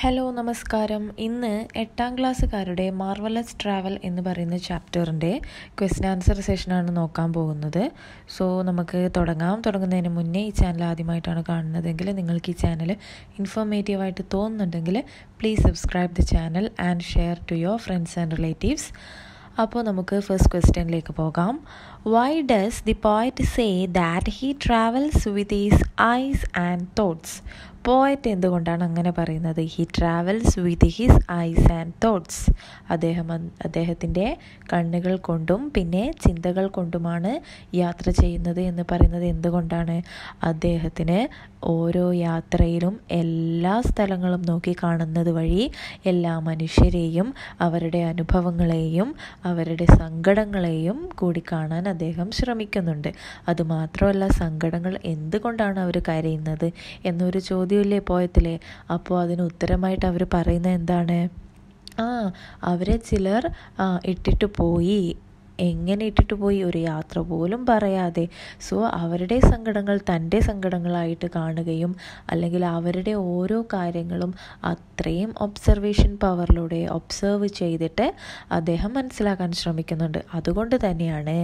hello നമസ്കാരം ഇന്ന് എട്ടാം ക്ലാസ്സുകാരുടെ മാർവലസ് ട്രാവൽ എന്ന് പറയുന്ന ചാപ്റ്ററിൻ്റെ ക്വസ്റ്റ്യൻ ആൻസർ സെഷനാണ് നോക്കാൻ പോകുന്നത് സോ നമുക്ക് തുടങ്ങാം തുടങ്ങുന്നതിന് മുന്നേ ഈ ചാനൽ ആദ്യമായിട്ടാണ് കാണുന്നതെങ്കിൽ നിങ്ങൾക്ക് ഈ ചാനൽ ഇൻഫോർമേറ്റീവായിട്ട് തോന്നുന്നുണ്ടെങ്കിൽ please subscribe the channel and share to your friends and relatives അപ്പോൾ നമുക്ക് ഫസ്റ്റ് ക്വസ്റ്റ്യനിലേക്ക് പോകാം why does the poet say that he travels with is eyes and thoughts poet എന്തുകൊണ്ടാണ് അങ്ങനെ പറയുന്നത് he travels with his eyes and thoughts അദ്ദേഹം അദ്ദേഹത്തിൻ്റെ കണ്ണുകൾ കൊണ്ടും പിന്നെ ചിന്തകൾ കൊണ്ടുമാണ് യാത്ര ചെയ്യുന്നത് എന്ന് പറയുന്നത് എന്തുകൊണ്ടാണ് അദ്ദേഹത്തിന് ഓരോ യാത്രയിലും എല്ലാ സ്ഥലങ്ങളും നോക്കി കാണുന്നത് വഴി എല്ലാ മനുഷ്യരെയും അവരുടെ അനുഭവങ്ങളെയും അവരുടെ സങ്കടങ്ങളെയും കൂടി കാണാൻ അദ്ദേഹം ശ്രമിക്കുന്നുണ്ട് അതുമാത്രമല്ല സങ്കടങ്ങൾ എന്തുകൊണ്ടാണ് അവർ കരയുന്നത് എന്നൊരു ചോദ്യമില്ലേ പോയത്തിലെ അപ്പോൾ അതിന് ഉത്തരമായിട്ട് അവർ പറയുന്നത് എന്താണ് ആ അവരെ ചിലർ ഇട്ടിട്ട് പോയി എങ്ങനെ ഇട്ടിട്ട് പോയി ഒരു യാത്ര പോലും പറയാതെ സോ അവരുടെ സങ്കടങ്ങൾ തൻ്റെ സങ്കടങ്ങളായിട്ട് കാണുകയും അല്ലെങ്കിൽ അവരുടെ ഓരോ കാര്യങ്ങളും അത്രയും ഒബ്സർവേഷൻ പവറിലൂടെ ഒബ്സർവ് ചെയ്തിട്ട് അദ്ദേഹം മനസ്സിലാക്കാൻ ശ്രമിക്കുന്നുണ്ട് അതുകൊണ്ട് തന്നെയാണ്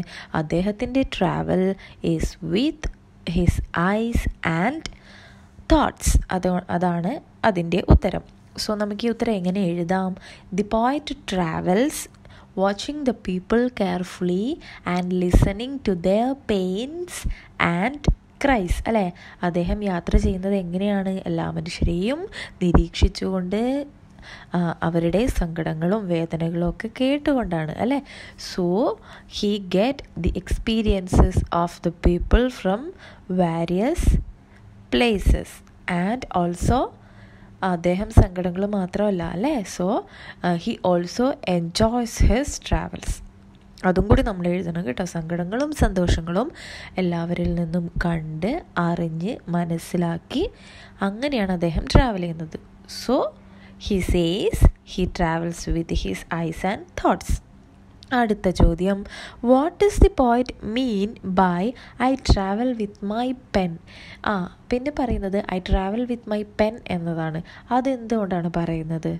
അദ്ദേഹത്തിൻ്റെ travel is with his eyes and thoughts അത് അതാണ് അതിൻ്റെ ഉത്തരം സോ നമുക്ക് ഈ ഉത്തരം എങ്ങനെ എഴുതാം the poet travels watching the people carefully and listening to their pains and cries അല്ലേ അദ്ദേഹം യാത്ര ചെയ്യുന്നത് എങ്ങനെയാണ് എല്ലാ മനുഷ്യരെയും നിരീക്ഷിച്ചുകൊണ്ട് അവരുടെ സങ്കടങ്ങളും വേദനകളും ഒക്കെ കേട്ടുകൊണ്ടാണ് അല്ലേ so he get the experiences of the people from various places and also അദ്ദേഹം സങ്കടങ്ങൾ മാത്രമല്ല അല്ലേ so he also enjoys his travels അതും കൂടി നമ്മൾ എഴുതണം കേട്ടോ സങ്കടങ്ങളും സന്തോഷങ്ങളും എല്ലാവരിൽ നിന്നും കണ്ട് അറിഞ്ഞ് മനസ്സിലാക്കി അങ്ങനെയാണ് അദ്ദേഹം ട്രാവൽ ചെയ്യുന്നത് so he says he travels with his eyes and thoughts അടുത്ത ചോദ്യം what is the point mean by I travel with my pen ആ പിന്നെ പറയുന്നത് I travel with my pen എന്നതാണ് അതെന്തുകൊണ്ടാണ് പറയുന്നത്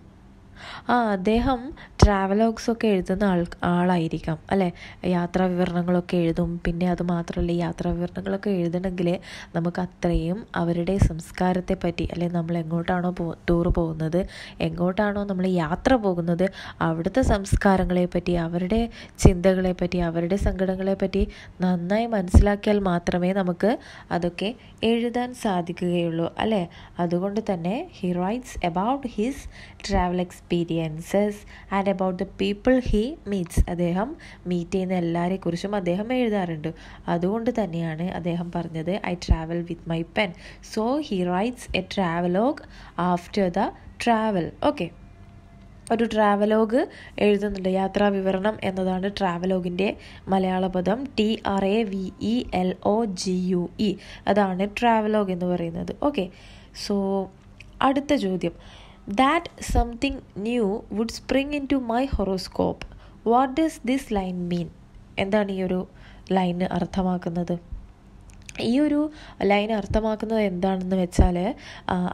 ആ അദ്ദേഹം ട്രാവലോഗ്സ് ഒക്കെ എഴുതുന്ന ആൾ ആളായിരിക്കാം അല്ലേ യാത്രാ വിവരണങ്ങളൊക്കെ എഴുതും പിന്നെ അത് മാത്രമല്ല യാത്രാ വിവരണങ്ങളൊക്കെ എഴുതണമെങ്കിൽ നമുക്ക് അത്രയും അവരുടെ സംസ്കാരത്തെ പറ്റി അല്ലെ നമ്മൾ എങ്ങോട്ടാണോ പോ ടൂർ പോകുന്നത് എങ്ങോട്ടാണോ നമ്മൾ യാത്ര പോകുന്നത് അവിടുത്തെ സംസ്കാരങ്ങളെ പറ്റി അവരുടെ ചിന്തകളെ പറ്റി അവരുടെ സങ്കടങ്ങളെ പറ്റി നന്നായി മനസ്സിലാക്കിയാൽ മാത്രമേ നമുക്ക് അതൊക്കെ എഴുതാൻ സാധിക്കുകയുള്ളൂ അല്ലേ അതുകൊണ്ട് തന്നെ he writes about his travel experience experiences and about the people he meets അദ്ദേഹം മീറ്റ് ചെയ്യുന്ന എല്ലാവരെ കുറിച്ചും അദ്ദേഹം എഴുതാറുണ്ട് അതുകൊണ്ട് തന്നെയാണ് അദ്ദേഹം പറഞ്ഞത് I travel with my pen so he writes a travelogue after the travel okay ഒരു ട്രാവലോഗ് എഴുതുന്നുണ്ട് യാത്രാ വിവരണം എന്നതാണ് ട്രാവലോഗിൻ്റെ മലയാള പദം T R A V E L O G U E അതാണ് ട്രാവലോഗ് എന്ന് പറയുന്നത് ഓക്കെ സോ അടുത്ത ചോദ്യം that something new would spring into my horoscope what does this line mean എന്താണ് ഈ ഒരു ലൈന് അർത്ഥമാക്കുന്നത് ഈ ഒരു ലൈൻ അർത്ഥമാക്കുന്നത് എന്താണെന്ന് വെച്ചാൽ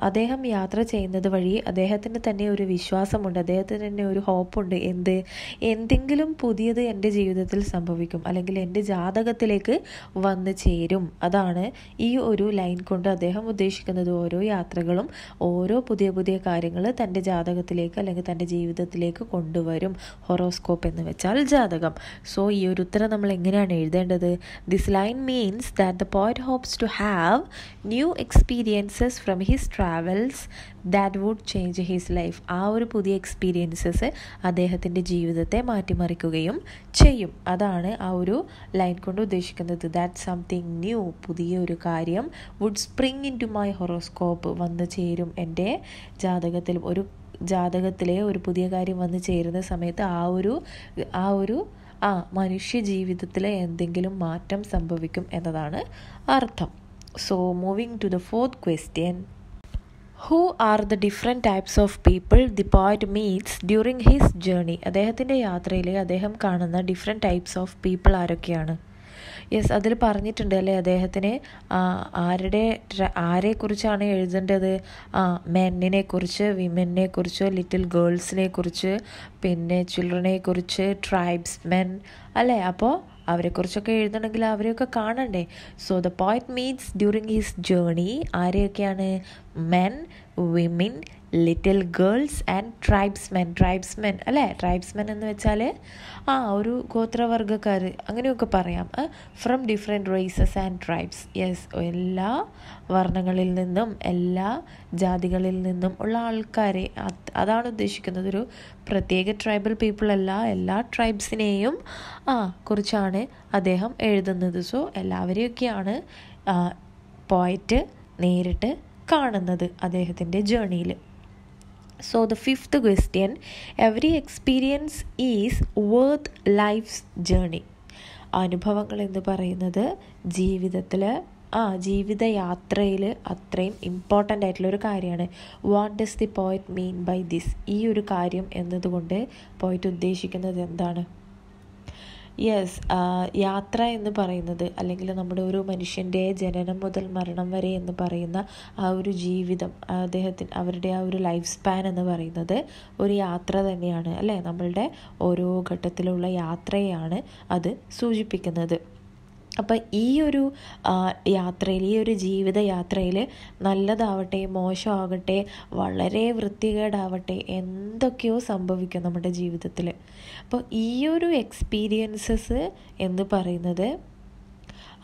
അദ്ദേഹം യാത്ര ചെയ്യുന്നത് വഴി അദ്ദേഹത്തിന് തന്നെ ഒരു വിശ്വാസമുണ്ട് അദ്ദേഹത്തിന് തന്നെ ഒരു ഹോപ്പുണ്ട് എന്ത് എന്തെങ്കിലും പുതിയത് എൻ്റെ ജീവിതത്തിൽ സംഭവിക്കും അല്ലെങ്കിൽ എൻ്റെ ജാതകത്തിലേക്ക് വന്ന് ചേരും അതാണ് ഈ ഒരു ലൈൻ കൊണ്ട് അദ്ദേഹം ഉദ്ദേശിക്കുന്നത് ഓരോ യാത്രകളും ഓരോ പുതിയ പുതിയ കാര്യങ്ങൾ തൻ്റെ ജാതകത്തിലേക്ക് അല്ലെങ്കിൽ തൻ്റെ ജീവിതത്തിലേക്ക് കൊണ്ടുവരും ഹൊറോസ്കോപ്പ് എന്ന് വെച്ചാൽ ജാതകം സോ ഈ ഒരു ഉത്തരം നമ്മൾ എങ്ങനെയാണ് എഴുതേണ്ടത് this line means that the Lloyd hopes to have new experiences from his travels that would change his life ആ ഒരു പുതിയ എക്സ്പീരിയൻസസ് അദ്ദേഹത്തിൻ്റെ ജീവിതത്തെ മാറ്റിമറിക്കുകയും ചെയ്യും അതാണ് ആ ഒരു ലൈൻ കൊണ്ട് ഉദ്ദേശിക്കുന്നത് ദാറ്റ് സംതിങ് ന്യൂ പുതിയ ഒരു കാര്യം would spring into my horoscope വന്നു ചേരും എൻ്റെ ജാതകത്തിൽ ഒരു ജാതകത്തിലെ ഒരു പുതിയ കാര്യം വന്നു ചേരുന്ന സമയത്ത് ആ ഒരു ആ ഒരു ആ മനുഷ്യ ജീവിതത്തിലെ എന്തെങ്കിലും മാറ്റം സംഭവിക്കും എന്നതാണ് അർത്ഥം so moving to the fourth question who are the different types of people the poet meets during his journey അദ്ദേഹത്തിൻ്റെ യാത്രയിൽ അദ്ദേഹം കാണുന്ന ഡിഫറെൻറ്റ് ടൈപ്സ് ഓഫ് പീപ്പിൾ ആരൊക്കെയാണ് യെസ് അതിൽ പറഞ്ഞിട്ടുണ്ട് അല്ലേ അദ്ദേഹത്തിന് ആരുടെ ആരെക്കുറിച്ചാണ് എഴുതേണ്ടത് ആ മെന്നിനെ കുറിച്ച് വിമനെ കുറിച്ച് ലിറ്റിൽ ഗേൾസിനെ കുറിച്ച് പിന്നെ ചിൽഡ്രനെ കുറിച്ച് മെൻ അല്ലേ അപ്പോൾ അവരെക്കുറിച്ചൊക്കെ എഴുതണമെങ്കിൽ അവരെയൊക്കെ കാണണ്ടേ so the poet meets during his journey ആരെയൊക്കെയാണ് men women little girls and tribesmen tribesmen അല്ലേ ട്രൈബ്സ്മെൻ എന്ന് വെച്ചാൽ ആ ഒരു ഗോത്രവർഗ്ഗക്കാർ അങ്ങനെയൊക്കെ പറയാം from different races and tribes yes എല്ലാ വർണ്ണങ്ങളിൽ നിന്നും എല്ലാ ജാതികളിൽ നിന്നും ഉള്ള ആൾക്കാരെ അതാണ് ഉദ്ദേശിക്കുന്നത് ഒരു പ്രത്യേക ട്രൈബൽ പീപ്പിൾ അല്ല എല്ലാ ട്രൈബ്സിനെയും ആ കുറിച്ചാണ് അദ്ദേഹം എഴുതുന്നത് സോ എല്ലാവരെയൊക്കെയാണ് പോയിട്ട് നേരിട്ട് കാണുന്നത് അദ്ദേഹത്തിൻ്റെ ജേണിയിൽ so the fifth question every experience is worth life's journey അനുഭവങ്ങൾ എന്ന് പറയുന്നത് ജീവിതത്തിൽ ആ ജീവിതയാത്രയിൽ അത്രയും ഇമ്പോർട്ടൻ്റ് ആയിട്ടുള്ള ഒരു കാര്യമാണ് വാട്ട് ഡസ് ദി പോയിറ്റ് മീൻ ബൈ ദിസ് ഈ ഒരു കാര്യം എന്നതുകൊണ്ട് പോയിറ്റ് ഉദ്ദേശിക്കുന്നത് എന്താണ് യെസ് യാത്ര എന്ന് പറയുന്നത് അല്ലെങ്കിൽ നമ്മുടെ ഒരു മനുഷ്യൻ്റെ ജനനം മുതൽ മരണം വരെ എന്ന് പറയുന്ന ആ ഒരു ജീവിതം അദ്ദേഹത്തിന് അവരുടെ ആ ഒരു ലൈഫ് സ്പാൻ എന്ന് പറയുന്നത് ഒരു യാത്ര തന്നെയാണ് അല്ലേ നമ്മളുടെ ഓരോ ഘട്ടത്തിലുള്ള യാത്രയാണ് അത് സൂചിപ്പിക്കുന്നത് അപ്പം ഈ ഒരു യാത്രയിൽ ഈ ഒരു ജീവിതയാത്രയിൽ നല്ലതാവട്ടെ മോശമാകട്ടെ വളരെ വൃത്തികേടാവട്ടെ എന്തൊക്കെയോ സംഭവിക്കും നമ്മുടെ ജീവിതത്തിൽ അപ്പോൾ ഈ ഒരു എക്സ്പീരിയൻസസ് എന്ന് പറയുന്നത്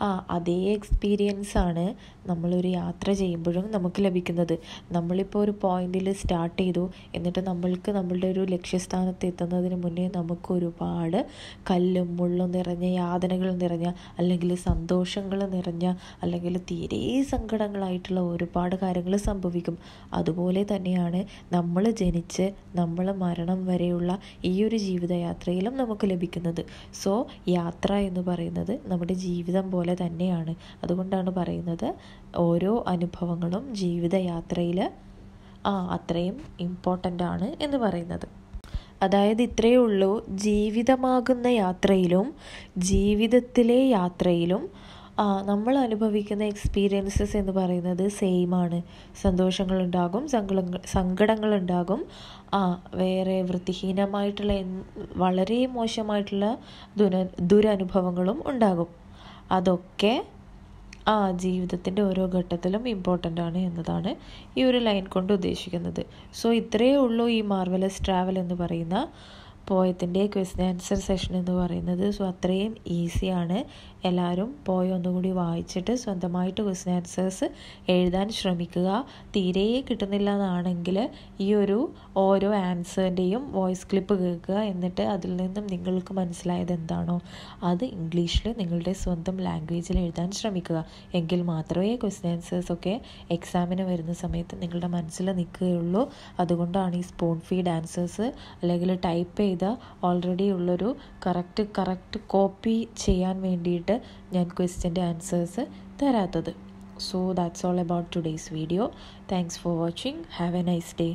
ആ അതേ എക്സ്പീരിയൻസാണ് നമ്മളൊരു യാത്ര ചെയ്യുമ്പോഴും നമുക്ക് ലഭിക്കുന്നത് നമ്മളിപ്പോൾ ഒരു പോയിന്റിൽ സ്റ്റാർട്ട് ചെയ്തു എന്നിട്ട് നമ്മൾക്ക് നമ്മളുടെ ഒരു ലക്ഷ്യസ്ഥാനത്ത് എത്തുന്നതിന് മുന്നേ നമുക്ക് ഒരുപാട് കല്ലും മുള്ളും നിറഞ്ഞ യാതനകൾ നിറഞ്ഞ അല്ലെങ്കിൽ സന്തോഷങ്ങൾ നിറഞ്ഞ അല്ലെങ്കിൽ തീരെ സങ്കടങ്ങളായിട്ടുള്ള ഒരുപാട് കാര്യങ്ങൾ സംഭവിക്കും അതുപോലെ തന്നെയാണ് നമ്മൾ ജനിച്ച് നമ്മൾ മരണം വരെയുള്ള ഈ ഒരു ജീവിതയാത്രയിലും നമുക്ക് ലഭിക്കുന്നത് സോ യാത്ര എന്ന് പറയുന്നത് നമ്മുടെ ജീവിതം പോലെ പോലെ തന്നെയാണ് അതുകൊണ്ടാണ് പറയുന്നത് ഓരോ അനുഭവങ്ങളും ജീവിതയാത്രയിൽ ആ അത്രയും ഇമ്പോർട്ടൻ്റ് ആണ് എന്ന് പറയുന്നത് അതായത് ഇത്രയേ ഉള്ളൂ ജീവിതമാകുന്ന യാത്രയിലും ജീവിതത്തിലെ യാത്രയിലും നമ്മൾ അനുഭവിക്കുന്ന എക്സ്പീരിയൻസസ് എന്ന് പറയുന്നത് സെയിം ആണ് സന്തോഷങ്ങളുണ്ടാകും സങ്കടങ്ങൾ സങ്കടങ്ങളുണ്ടാകും ആ വേറെ വൃത്തിഹീനമായിട്ടുള്ള വളരെ മോശമായിട്ടുള്ള ദുര ദുരനുഭവങ്ങളും ഉണ്ടാകും അതൊക്കെ ആ ജീവിതത്തിൻ്റെ ഓരോ ഘട്ടത്തിലും ഇമ്പോർട്ടൻ്റ് ആണ് എന്നതാണ് ഈ ഒരു ലൈൻ കൊണ്ട് ഉദ്ദേശിക്കുന്നത് സോ ഇത്രയേ ഉള്ളൂ ഈ മാർവലസ് ട്രാവൽ എന്ന് പറയുന്ന പോയത്തിൻ്റെ ക്വസ്റ്റ്യൻ ആൻസർ സെഷൻ എന്ന് പറയുന്നത് സോ അത്രയും ഈസിയാണ് എല്ലാവരും പോയി ഒന്നുകൂടി വായിച്ചിട്ട് സ്വന്തമായിട്ട് ക്വസ്റ്റ്യൻ ആൻസേഴ്സ് എഴുതാൻ ശ്രമിക്കുക തീരെ കിട്ടുന്നില്ല എന്നാണെങ്കിൽ ഈ ഒരു ഓരോ ആൻസറിൻ്റെയും വോയിസ് ക്ലിപ്പ് കേൾക്കുക എന്നിട്ട് അതിൽ നിന്നും നിങ്ങൾക്ക് മനസ്സിലായത് എന്താണോ അത് ഇംഗ്ലീഷിൽ നിങ്ങളുടെ സ്വന്തം ലാംഗ്വേജിൽ എഴുതാൻ ശ്രമിക്കുക എങ്കിൽ മാത്രമേ ആൻസേഴ്സ് ഒക്കെ എക്സാമിന് വരുന്ന സമയത്ത് നിങ്ങളുടെ മനസ്സിൽ നിൽക്കുകയുള്ളൂ അതുകൊണ്ടാണ് ഈ സ്പോൺ ഫീഡ് ആൻസേഴ്സ് അല്ലെങ്കിൽ ടൈപ്പ് ചെയ്ത് ചെയ്ത ഓൾറെഡി ഉള്ളൊരു കറക്റ്റ് കറക്റ്റ് കോപ്പി ചെയ്യാൻ വേണ്ടിയിട്ട് ഞാൻ ക്വസ്റ്റ്യൻ്റെ ആൻസേഴ്സ് തരാത്തത് so that's all about today's video thanks for watching have a nice day